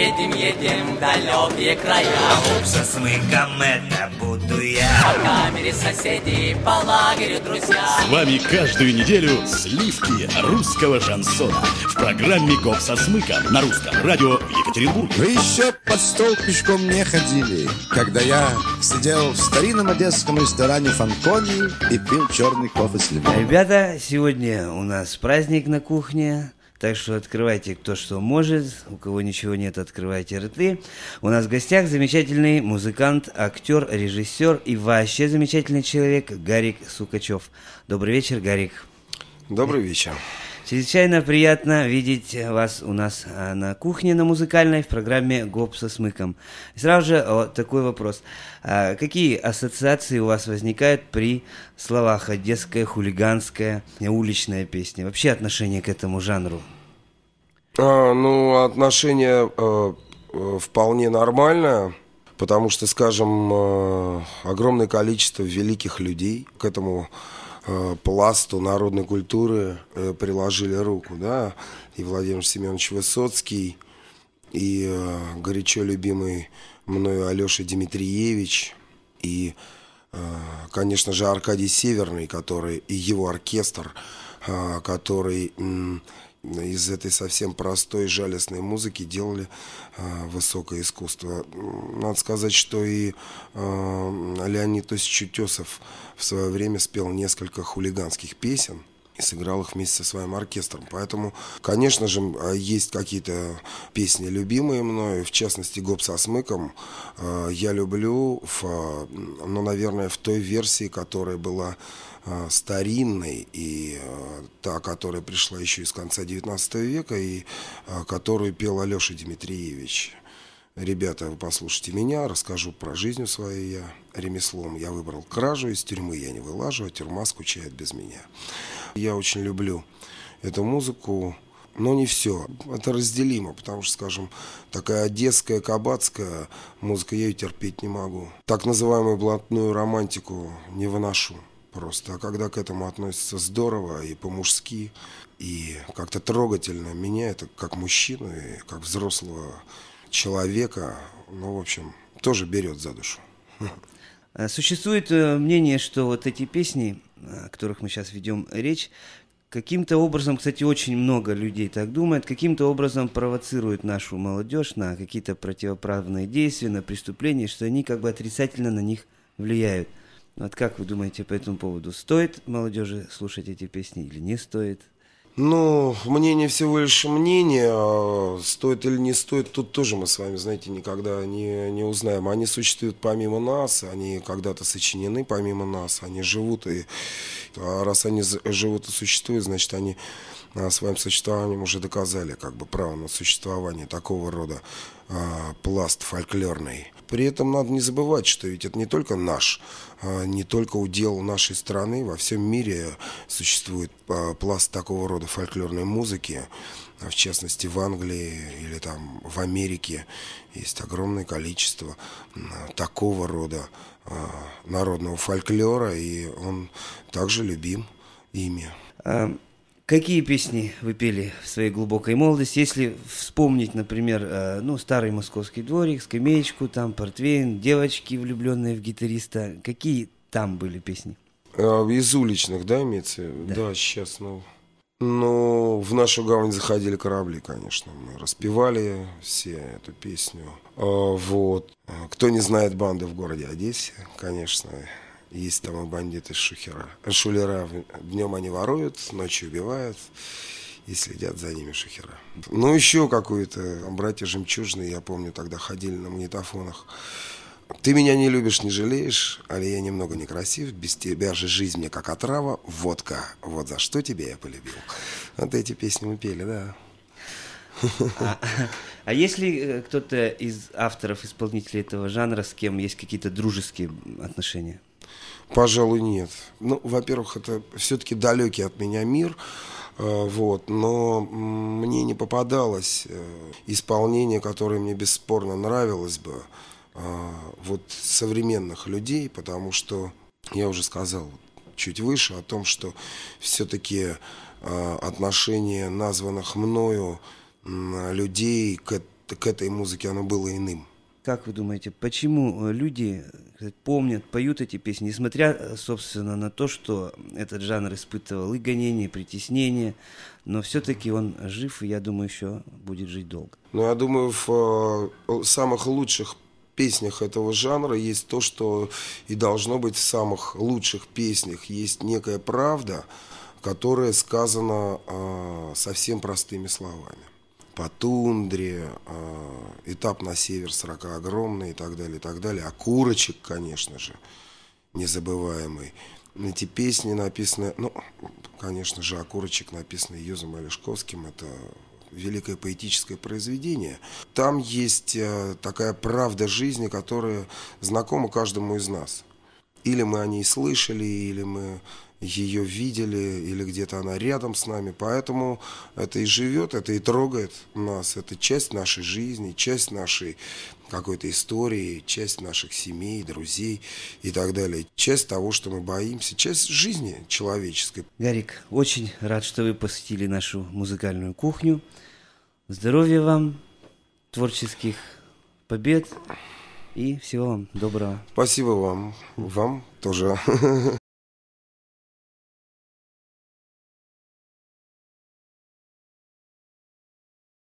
едем, едем в далекие края. Уксусным комета буду я. В камере соседи, по лагерю друзья. С вами каждую неделю сливки русского шансона. В программе «Коп со смыком» на русском радио Екатеринбург. Вы еще под стол пешком не ходили, когда я сидел в старинном одесском ресторане «Фанкони» и пил черный кофе с лимоном. Ребята, сегодня у нас праздник на кухне. Так что открывайте кто что может, у кого ничего нет, открывайте рты. У нас в гостях замечательный музыкант, актер, режиссер и вообще замечательный человек Гарик Сукачев. Добрый вечер, Гарик. Добрый вечер. Чрезвычайно приятно видеть вас у нас а, на кухне, на музыкальной, в программе «Гоп со смыком». И сразу же а, вот такой вопрос. А, какие ассоциации у вас возникают при словах «одесская», «хулиганская», «уличная песня»? Вообще отношение к этому жанру? А, ну, отношение а, вполне нормальное. Потому что, скажем, огромное количество великих людей к этому Э, пласту народной культуры э, приложили руку, да, и Владимир Семенович Высоцкий, и э, горячо любимый мною Алеша Дмитриевич, и, конечно же, Аркадий Северный, который и его оркестр, который из этой совсем простой жалестной музыки делали э, высокое искусство. Надо сказать, что и э, Леонид Тосич Утесов в свое время спел несколько хулиганских песен, и сыграл их вместе со своим оркестром. Поэтому, конечно же, а, есть какие-то песни любимые мною, в частности «Гоп со смыком» а, я люблю, в, а, ну, наверное, в той версии, которая была старинной и та, которая пришла еще из конца XIX века и которую пел Алеша Дмитриевич. Ребята, вы послушайте меня, расскажу про жизнь свою я ремеслом. Я выбрал кражу из тюрьмы, я не вылажу, а тюрьма скучает без меня. Я очень люблю эту музыку, но не все. Это разделимо, потому что, скажем, такая одесская, кабацкая музыка, я ее терпеть не могу. Так называемую блатную романтику не выношу просто. А когда к этому относится здорово и по-мужски, и как-то трогательно, меня это как мужчину и как взрослого человека, ну, в общем, тоже берет за душу. Э, существует э, мнение, что вот эти песни, о которых мы сейчас ведем речь, каким-то образом, кстати, очень много людей так думает, каким-то образом провоцирует нашу молодежь на какие-то противоправные действия, на преступления, что они как бы отрицательно на них влияют. Вот как вы думаете по этому поводу? Стоит молодежи слушать эти песни или не стоит? Ну, мнение всего лишь мнение, а стоит или не стоит, тут тоже мы с вами, знаете, никогда не, не узнаем. Они существуют помимо нас, они когда-то сочинены помимо нас, они живут, и а раз они живут и существуют, значит, они своим существованием уже доказали как бы право на существование такого рода а, пласт фольклорный. При этом надо не забывать, что ведь это не только наш, а, не только удел нашей страны, во всем мире существует а, пласт такого рода фольклорной музыки, в частности в Англии или там в Америке есть огромное количество такого рода народного фольклора, и он также любим ими. Эм, Какие песни вы пели в своей глубокой молодости? Если вспомнить, например, э, ну, старый московский дворик, скамеечку, там портвейн, девочки, влюбленные в гитариста, какие там были песни? Э, из уличных, да, имеется? Да, да сейчас, ну... Ну, в нашу гавань заходили корабли, конечно. Мы распевали все эту песню. Э, вот. Кто не знает банды в городе Одессе, конечно. Есть там бандиты шухера, э, шулера. Днем они воруют, ночью убивают и следят за ними шухера. Ну, еще какую-то «Братья жемчужные», я помню, тогда ходили на магнитофонах. Ты меня не любишь, не жалеешь, али я немного некрасив, без тебя же жизнь мне как отрава, водка, вот за что тебя я полюбил. Вот эти песни мы пели, да. А, а если э, кто-то из авторов, исполнителей этого жанра, с кем есть какие-то дружеские отношения? Пожалуй, нет. Ну, во-первых, это все-таки далекий от меня мир. Э, вот, но мне не попадалось э, исполнение, которое мне бесспорно нравилось бы э, вот современных людей, потому что я уже сказал чуть выше о том, что все-таки отношение названных мною людей к, к этой музыке оно было иным. Как вы думаете, почему э, люди э, помнят, поют эти песни, несмотря, э, собственно, на то, что этот жанр испытывал и гонение, и притеснение, но все-таки он жив, и я думаю, еще будет жить долго. Ну, я думаю, в самых лучших песнях этого жанра есть то, что и должно быть в самых лучших песнях. Есть некая правда, которая сказана а, совсем простыми словами по тундре, а, этап на север срока огромный и так далее, и так далее. А курочек, конечно же, незабываемый. Эти песни написаны, ну, конечно же, «Окурочек» написаны Юзом Олешковским, это великое поэтическое произведение. Там есть э, такая правда жизни, которая знакома каждому из нас – или мы о ней слышали, или мы ее видели, или где-то она рядом с нами. Поэтому это и живет, это и трогает нас. Это часть нашей жизни, часть нашей какой-то истории, часть наших семей, друзей и так далее. Часть того, что мы боимся, часть жизни человеческой. Гарик, очень рад, что вы посетили нашу музыкальную кухню. Здоровья вам, творческих побед и всего вам доброго. Спасибо вам. Вам тоже.